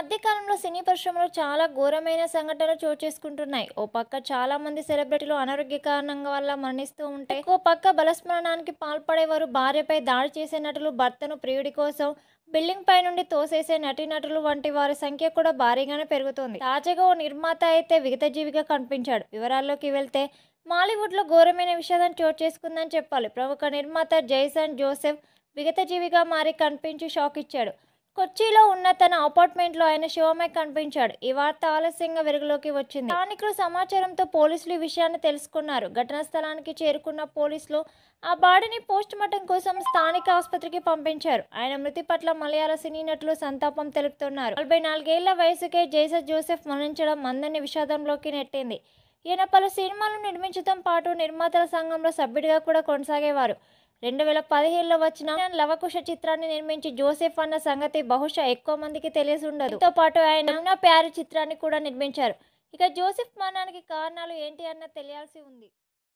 మధ్య కాలంలో సినీ పరిశ్రమలో చాలా ఘోరమైన సంఘటనలు చోటు చేసుకుంటున్నాయి ఓ పక్క చాలా మంది సెలబ్రిటీలు అనారోగ్య కారణంగా వల్ల మరణిస్తూ ఉంటే ఓ పక్క బలస్మరణానికి పాల్పడేవారు భార్యపై దాడి చేసే నటులు భర్తను ప్రియుడి కోసం బిల్డింగ్ పై నుండి తోసేసే నటీనటులు వంటి వారి సంఖ్య కూడా భారీగానే పెరుగుతుంది తాజాగా ఓ నిర్మాత అయితే విగతజీవిగా కనిపించాడు వివరాల్లోకి వెళ్తే మాలీవుడ్లో ఘోరమైన విషాదం చోటు చేసుకుందని చెప్పాలి ప్రముఖ నిర్మాత జైసన్ జోసెఫ్ విగతజీవిగా మారి కనిపించి షాక్ ఇచ్చాడు కొచ్చిలో ఉన్న తన అపార్ట్మెంట్లో ఆయన శివమై కనిపించాడు ఈ వార్త ఆలస్యంగా వెలుగులోకి వచ్చింది స్థానికులు సమాచారంతో పోలీసులు ఈ విషయాన్ని తెలుసుకున్నారు ఘటనా స్థలానికి చేరుకున్న పోలీసులు ఆ బాడీని పోస్ట్ మార్టం కోసం స్థానిక ఆసుపత్రికి పంపించారు ఆయన మృతి పట్ల మలయాళ సినీ నటులు సంతాపం తెలుపుతున్నారు నలభై నాలుగేళ్ల వయసుకే జేస జోసెఫ్ మరణించడం అందరినీ విషాదంలోకి నెట్టింది ఈయన పలు సినిమాలు నిర్మించడం పాటు నిర్మాతల సంఘంలో సభ్యుడిగా కూడా కొనసాగేవారు రెండు వేల పదిహేనులో వచ్చిన లవకుశ చిత్రాన్ని నిర్మించి జోసెఫ్ అన్న సంగతి బహుశా ఎక్కువ మందికి తెలిసి ఉండదు దీంతో పాటు ఆయన ప్యారు చిత్రాన్ని కూడా నిర్మించారు ఇక జోసెఫ్ మరణానికి కారణాలు ఏంటి అన్న తెలియాల్సి ఉంది